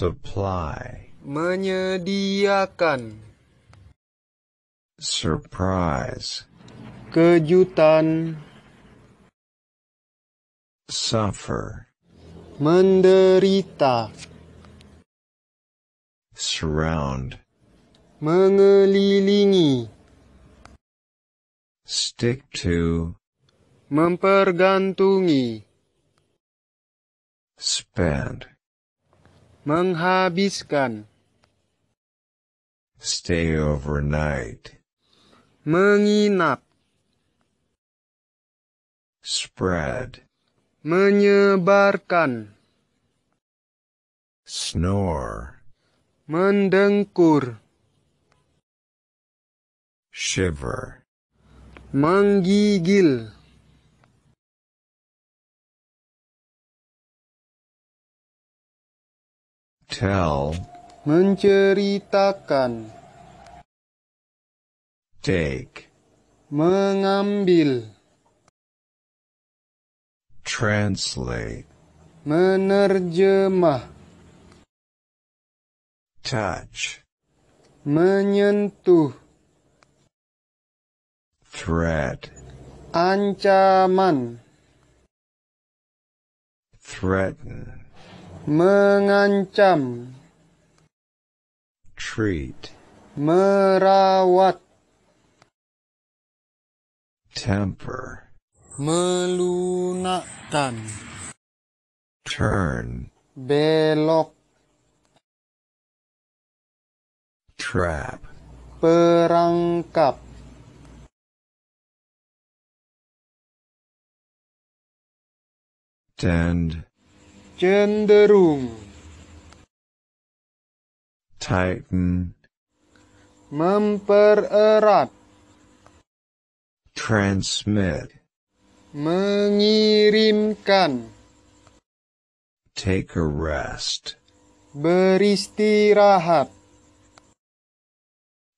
Supply. Menyediakan. Surprise. Kejutan. Suffer. Menderita. Surround. Mengelilingi. Stick to. Mempergantungi. Spend menghabiskan stay overnight menginap spread menyebarkan snore mendengkur shiver menggigil Tell. Menceritakan. Take. Mengambil. Translate. Menerjemah. Touch. Menyentuh. Threat. Ancaman. Threaten mengancam treat merawat temper melunakkan turn belok trap perangkap tend cenderung tighten mempererat transmit mengirimkan take a rest beristirahat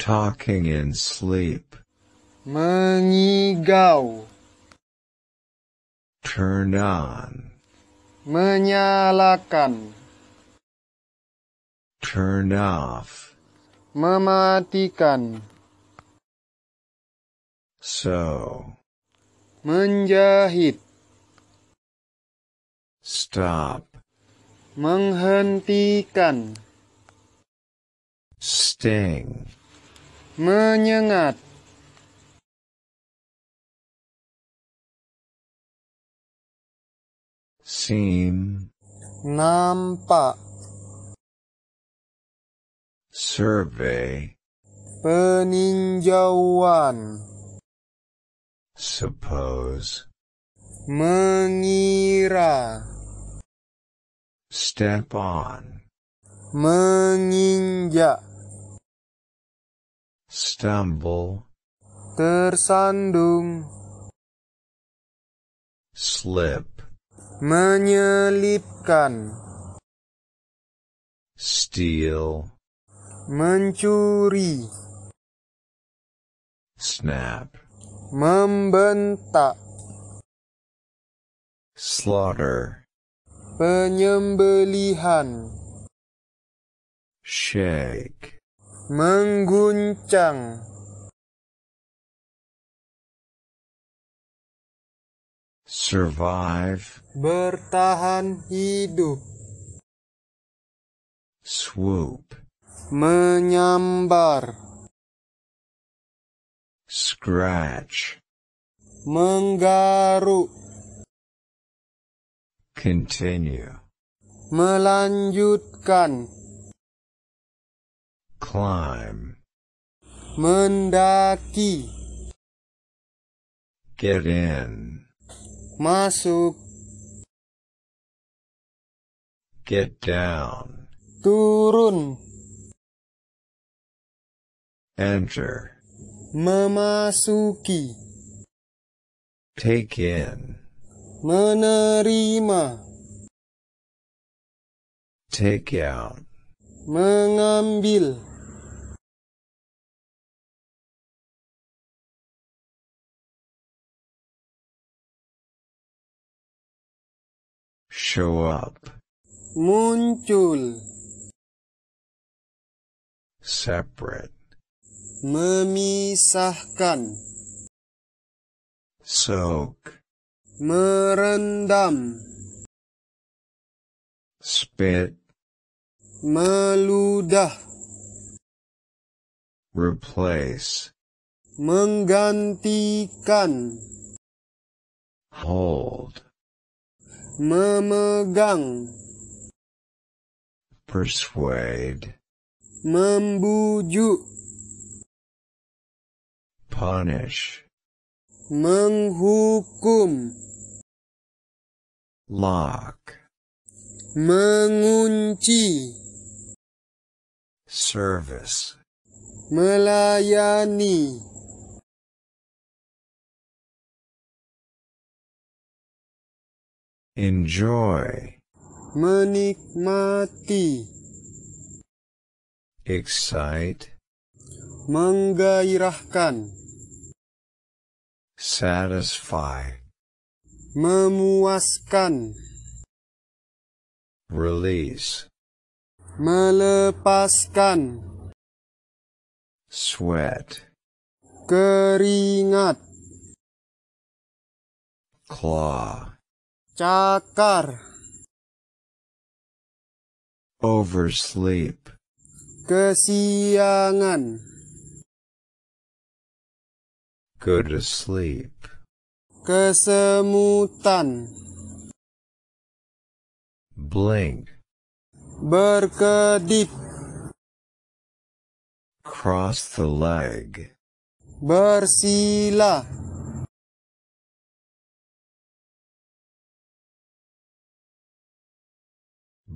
talking in sleep mengigau turn on menyalakan turn off mematikan so menjahit stop menghentikan sting menyengat Seem. Nampak. Survey. Peninjauan. Suppose. Mengira. Step on. Menginjak. Stumble. Tersandung. Slip. menyelipkan steal mencuri snap membentak slaughter penyembelihan shake mengguncang survive bertahan hidup swoop menyambar scratch menggaruk continue melanjutkan climb mendaki get in Masuk. Get down. Turun. Enter. Memasuki. Take in. Menerima. Take out. Mengambil. show up. Muncul. Separate. Memisahkan. Soak. Merendam. Spit. Meludah. Replace. Menggantikan. Hold memegang persuade membujuk punish menghukum lock mengunci service melayani Enjoy. Menikmati. Excite. Menggairahkan. Satisfy. Memuaskan. Release. Melepaskan. Sweat. Keringat. Claw cakar oversleep kesiangan go to sleep kesemutan blink berkedip cross the leg bersila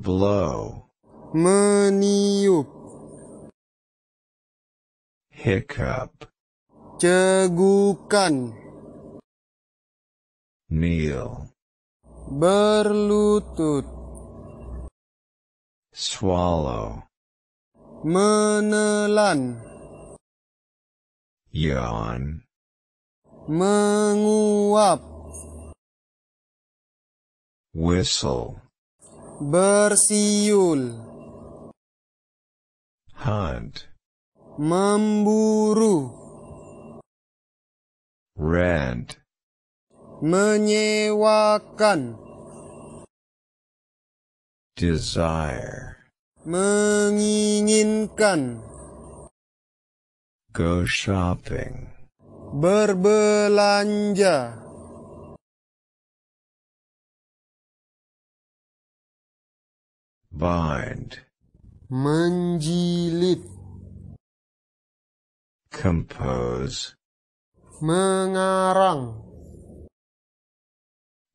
Blow. Meniup. Hiccup. Cegukan. Kneel. Berlutut. Swallow. Menelan. Yawn. Menguap. Whistle bersiul hunt memburu rent menyewakan desire menginginkan go shopping berbelanja Bind. Menjilid. Compose. Mengarang.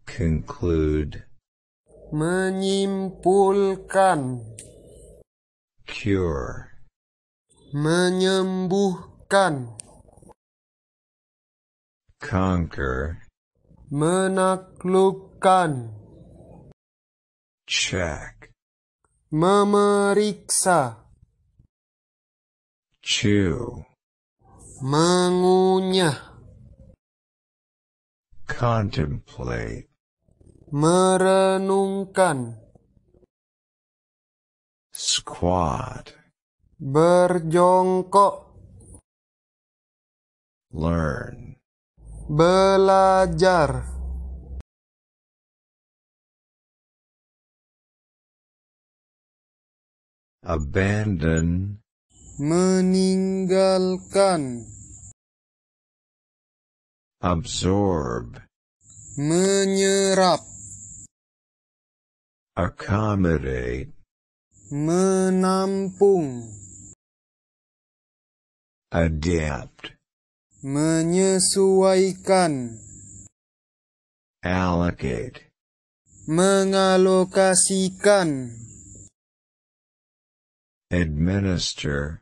Conclude. Menyimpulkan. Cure. Menyembuhkan. Conquer. Menaklukkan. Check memeriksa chew mengunyah contemplate merenungkan squat berjongkok learn belajar abandon meninggalkan absorb menyerap accommodate menampung adapt menyesuaikan allocate mengalokasikan Administer.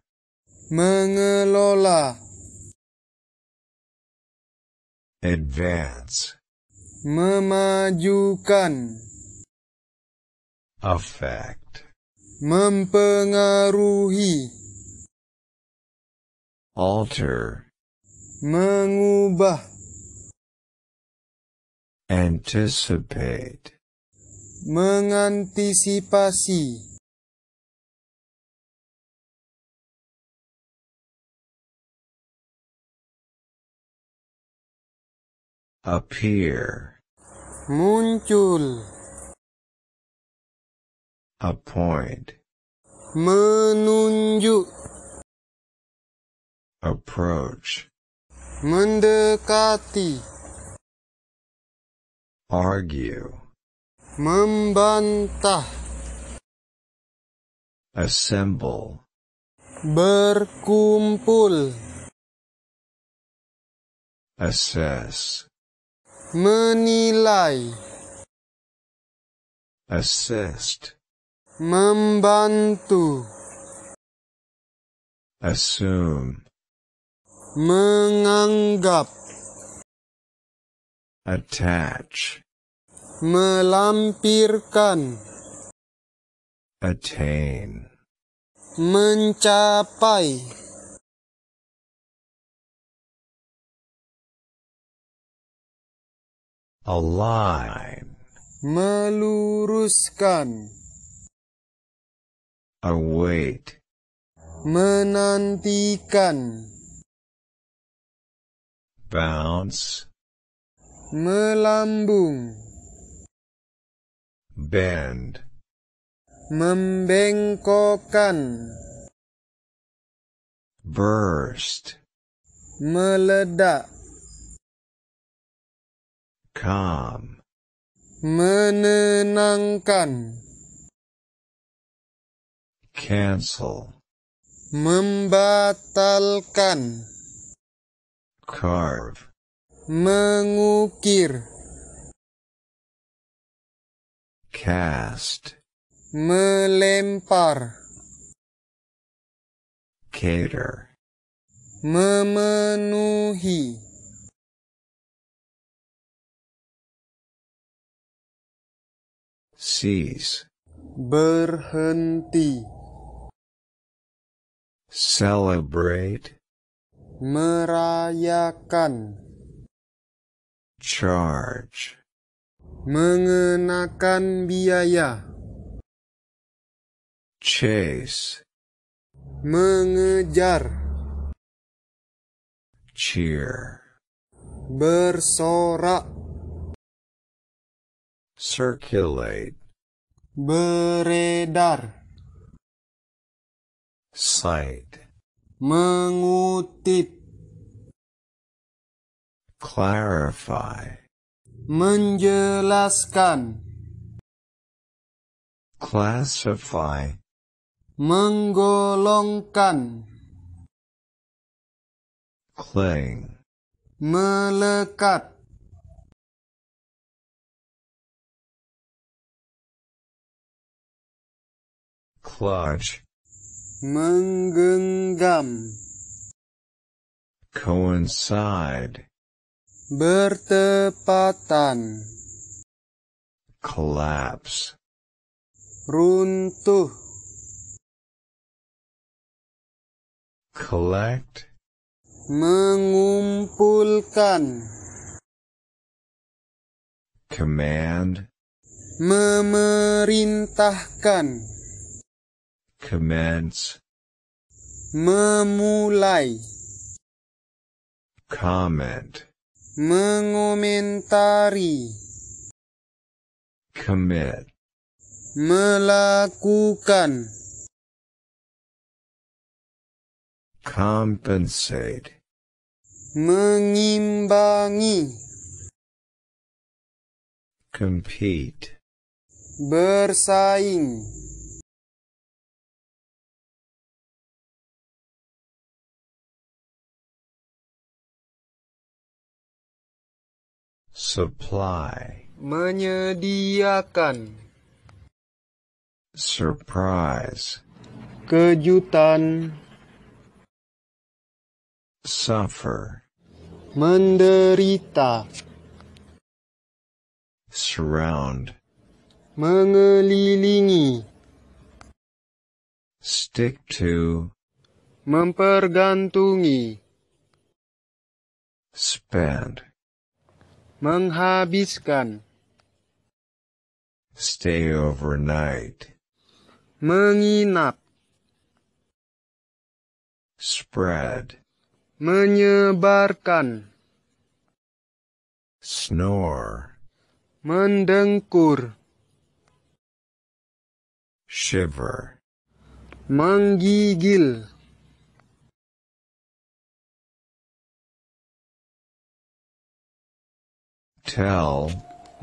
Mengelola. Advance. Memajukan. Affect. Mempengaruhi. Alter. Mengubah. Anticipate. Mengantisipasi. Appear. Muncul. Appoint. Menunjuk. Approach. Mendekati. Argue. Membantah. Assemble. Berkumpul. Assess. menilai assist membantu assume menganggap attach melampirkan attain mencapai Align. Meluruskan. Await. Menantikan. Bounce. Melambung. Bend. Membengkokkan. Burst. Meledak. Calm. Menenangkan. Cancel. Membatalkan. Carve. Mengukir. Cast. Melempar. Cater. Memenuhi. Cease. Berhenti. Celebrate. Merayakan. Charge. Mengenakan biaya. Chase. Mengejar. Cheer. Bersorak circulate beredar cite mengutip clarify menjelaskan classify menggolongkan cling melekat Clutch. Menggenggam. Coincide. Bertepatan. Collapse. Runtuh. Collect. Mengumpulkan. Command. Memerintahkan commence memulai comment mengomentari commit melakukan compensate mengimbangi compete bersaing Supply. Menyediakan. Surprise. Kejutan. Suffer. Menderita. Surround. Mengelilingi. Stick to. Mempergantungi. Spend menghabiskan stay overnight menginap spread menyebarkan snore mendengkur shiver menggigil Tell.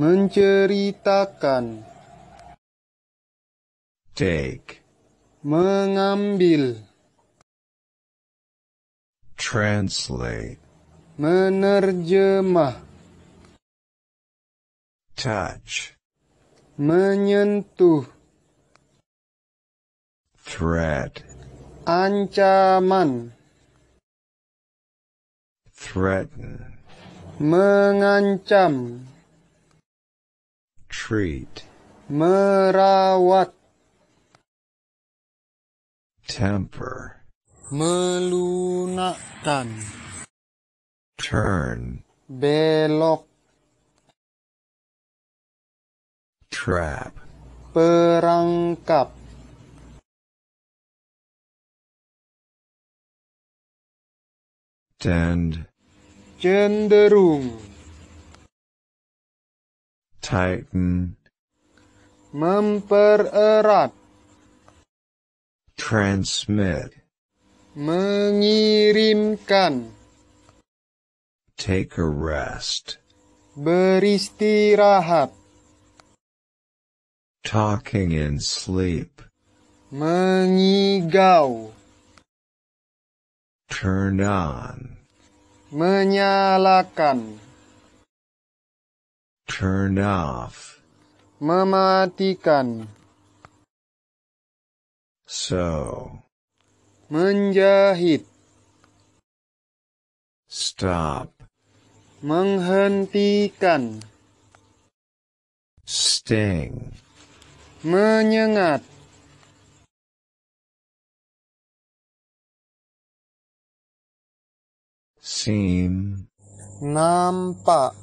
Menceritakan. Take. Mengambil. Translate. Menerjemah. Touch. Menyentuh. Threat. Ancaman. Threaten. mengancam treat merawat temper melunakkan turn belok trap perangkap tend cenderung tighten mempererat transmit mengirimkan take a rest beristirahat talking in sleep mengigau turn on menyalakan turn off mematikan so menjahit stop menghentikan sting menyengat Seem. Nampak.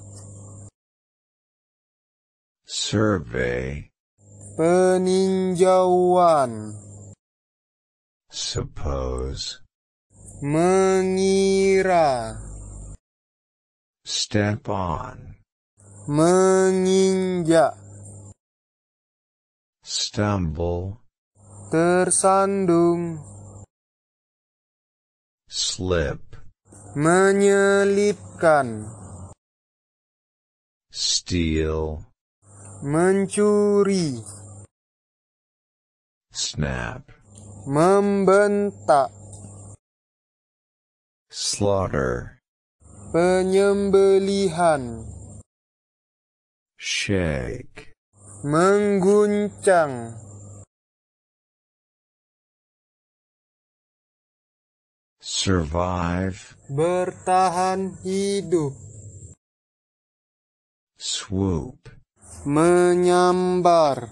Survey. Peninjauan. Suppose. Mengira. Step on. Menginjak. Stumble. Tersandung. Slip menyelipkan steal mencuri snap membentak slaughter penyembelihan shake mengguncang survive bertahan hidup swoop menyambar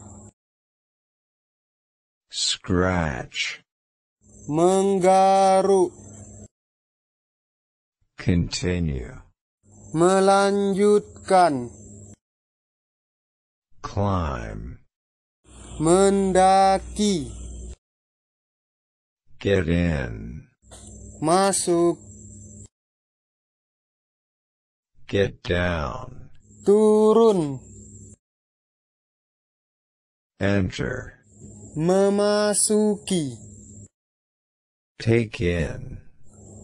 scratch menggaruk continue melanjutkan climb mendaki get in Masuk. Get down. Turun. Enter. Memasuki. Take in.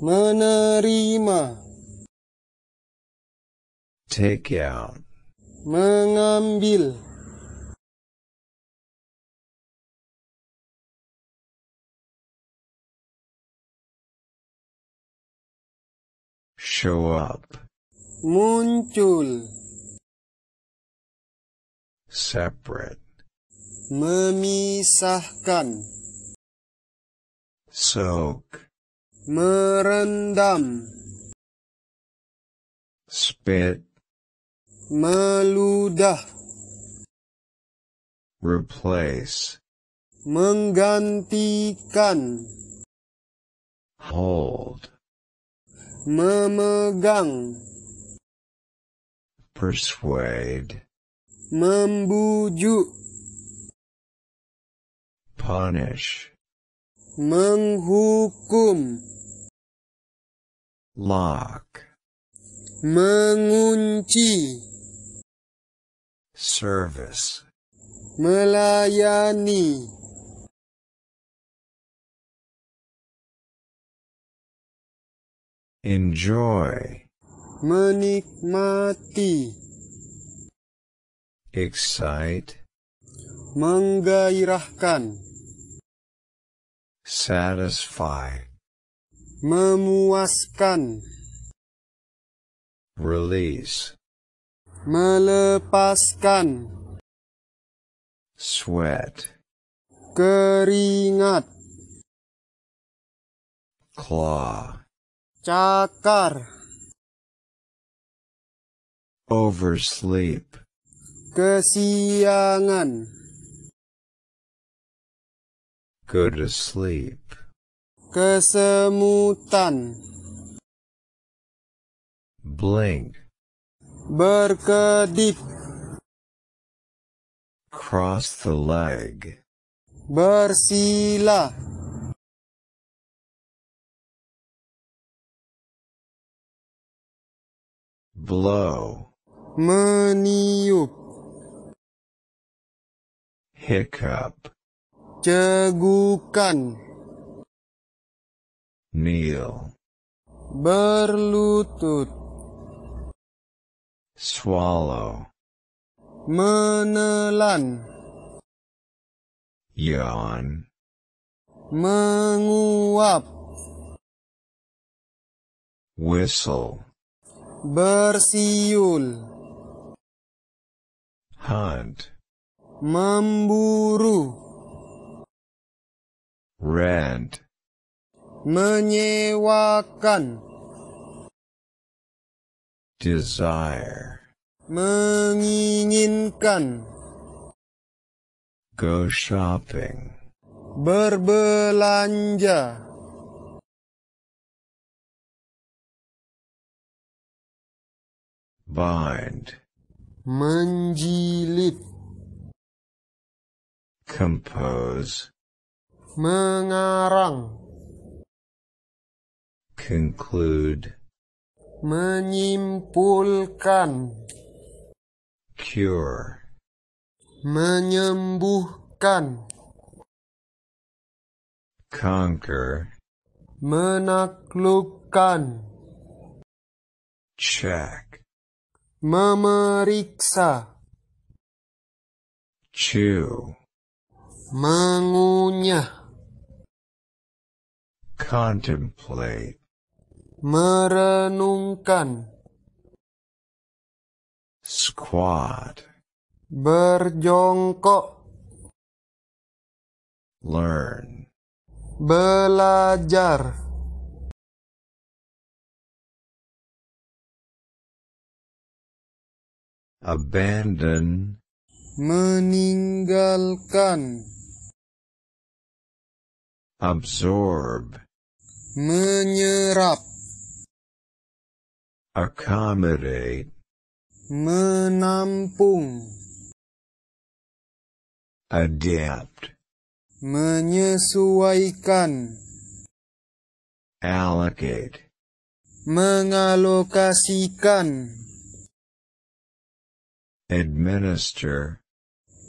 Menerima. Take out. Mengambil. Show up. Muncul. Separate. Memisahkan. Soak. Merendam. Spit. Meludah. Replace. Menggantikan. Hold memegang persuade membujuk punish menghukum lock mengunci service melayani Enjoy. Menikmati. Excite. Menggairahkan. Satisfy. Memuaskan. Release. Melepaskan. Sweat. Keringat. Claw. cakar oversleep kesiangan go to sleep kesemutan blink berkedip cross the leg bersila Blow. Meniup. Hiccup. Cegukan. Kneel. Berlutut. Swallow. Menelan. Yawn. Menguap. Whistle bersiul hunt memburu rent menyewakan desire menginginkan go shopping berbelanja Bind. Menjilid. Compose. Mengarang. Conclude. Menyimpulkan. Cure. Menyembuhkan. Conquer. Menaklukkan. Check memeriksa chew mengunyah contemplate merenungkan squat berjongkok learn belajar abandon meninggalkan absorb menyerap accommodate menampung adapt menyesuaikan allocate mengalokasikan Administer.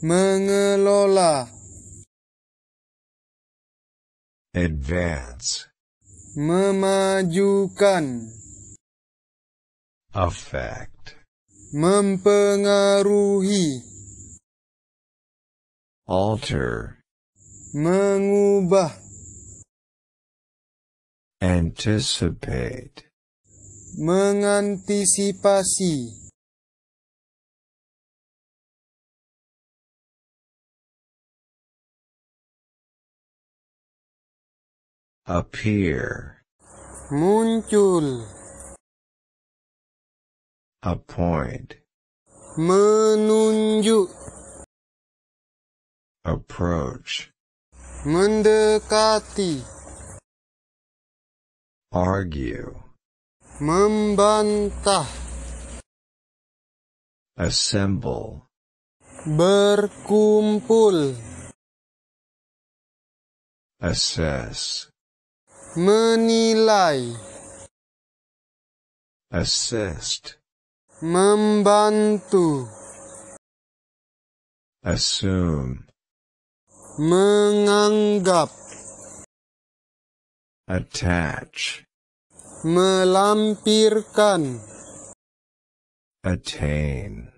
Mengelola. Advance. Memajukan. Affect. Mempengaruhi. Alter. Mengubah. Anticipate. Mengantisipasi. Appear. Muncul. Appoint. Menunjuk. Approach. Mendekati. Argue. Membantah. Assemble. Berkumpul. Assess. menilai assist membantu assume menganggap attach melampirkan attain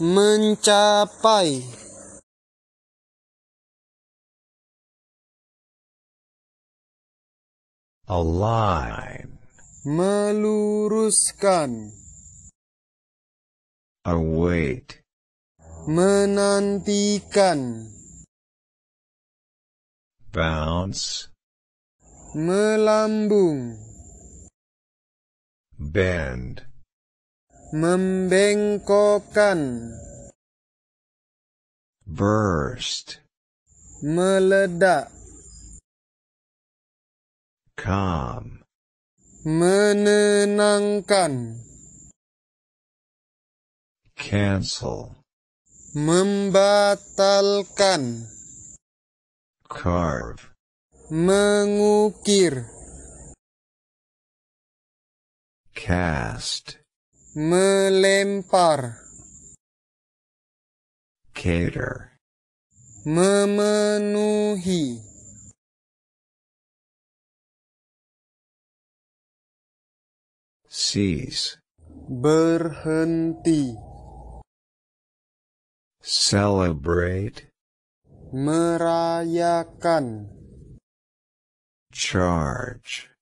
mencapai Align. Meluruskan. Await. Menantikan. Bounce. Melambung. Bend. Membengkokkan. Burst. Meledak. Calm. Menenangkan. Cancel. Membatalkan. Carve. Mengukir. Cast. Melempar. Cater. Memenuhi. Cease. Berhenti. Celebrate. Merayakan. Charge.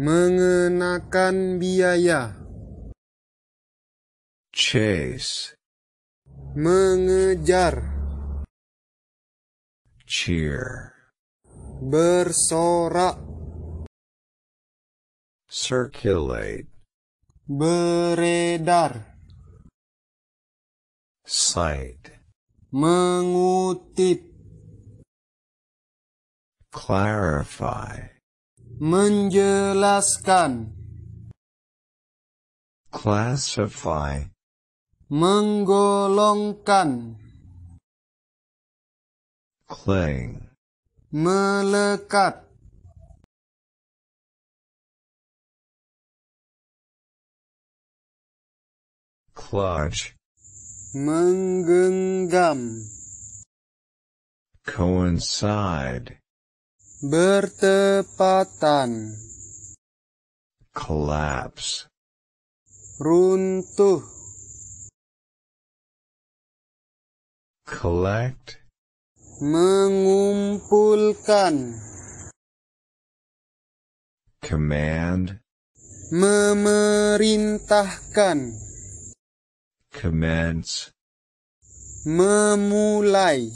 Mengenakan biaya. Chase. Mengejar. Cheer. Bersorak circulate beredar cite mengutip clarify menjelaskan classify menggolongkan cling melekat Clutch. Menggenggam. Coincide. Bertepatan. Collapse. Runtuh. Collect. Mengumpulkan. Command. Memerintahkan. Commence. Memulai.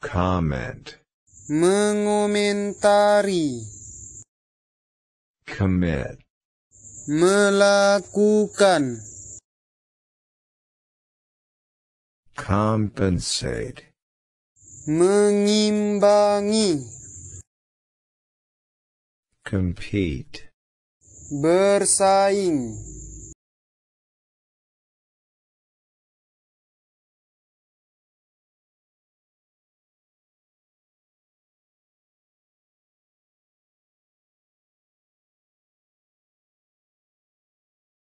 Comment. Mengomentari. Commit. Melakukan. Compensate. Mengimbangi. Compete. Bersaing.